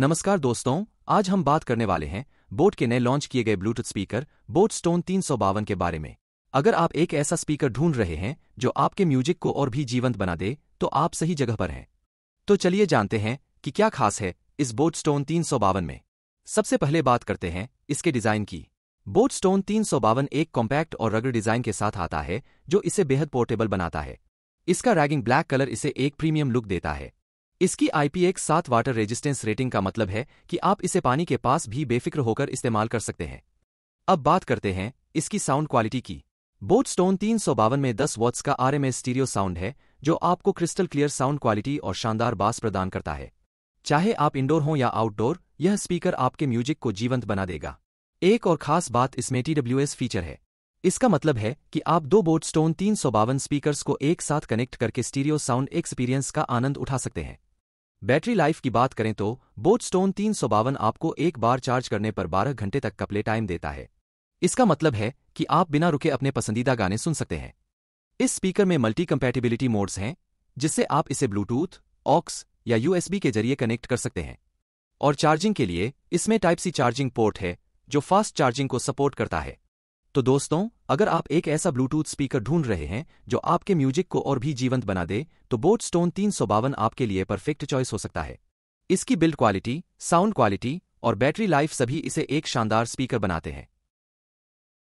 नमस्कार दोस्तों आज हम बात करने वाले हैं बोट के नए लॉन्च किए गए ब्लूटूथ स्पीकर बोट स्टोन तीन के बारे में अगर आप एक ऐसा स्पीकर ढूंढ रहे हैं जो आपके म्यूजिक को और भी जीवंत बना दे तो आप सही जगह पर हैं तो चलिए जानते हैं कि क्या खास है इस बोट स्टोन तीन में सबसे पहले बात करते हैं इसके डिजाइन की बोट स्टोन तीन एक कॉम्पैक्ट और रगड़ डिजाइन के साथ आता है जो इसे बेहद पोर्टेबल बनाता है इसका रैगिंग ब्लैक कलर इसे एक प्रीमियम लुक देता है इसकी आईपीएक्स सात वाटर रेजिस्टेंस रेटिंग का मतलब है कि आप इसे पानी के पास भी बेफिक्र होकर इस्तेमाल कर सकते हैं अब बात करते हैं इसकी साउंड क्वालिटी की बोट स्टोन तीन में 10 वॉट्स का आरएमएस स्टीरियो साउंड है जो आपको क्रिस्टल क्लियर साउंड क्वालिटी और शानदार बास प्रदान करता है चाहे आप इंडोर हों या आउटडोर यह स्पीकर आपके म्यूजिक को जीवंत बना देगा एक और खास बात इसमें टीडब्ल्यूएस फीचर है इसका मतलब है कि आप दो बोट स्टोन तीन सौ बावन स्पीकर्स को एक साथ कनेक्ट करके स्टीरियो साउंड एक्सपीरियंस का आनंद उठा सकते हैं बैटरी लाइफ की बात करें तो बोट स्टोन तीन आपको एक बार चार्ज करने पर 12 घंटे तक कपले टाइम देता है इसका मतलब है कि आप बिना रुके अपने पसंदीदा गाने सुन सकते हैं इस स्पीकर में मल्टी कंपैटिबिलिटी मोड्स हैं जिससे आप इसे ब्लूटूथ ऑक्स या यूएसबी के जरिए कनेक्ट कर सकते हैं और चार्जिंग के लिए इसमें टाइप सी चार्जिंग पोर्ट है जो फास्ट चार्जिंग को सपोर्ट करता है तो दोस्तों अगर आप एक ऐसा ब्लूटूथ स्पीकर ढूंढ रहे हैं जो आपके म्यूजिक को और भी जीवंत बना दे तो बोट स्टोन तीन आपके लिए परफेक्ट चॉइस हो सकता है इसकी बिल्ड क्वालिटी साउंड क्वालिटी और बैटरी लाइफ सभी इसे एक शानदार स्पीकर बनाते हैं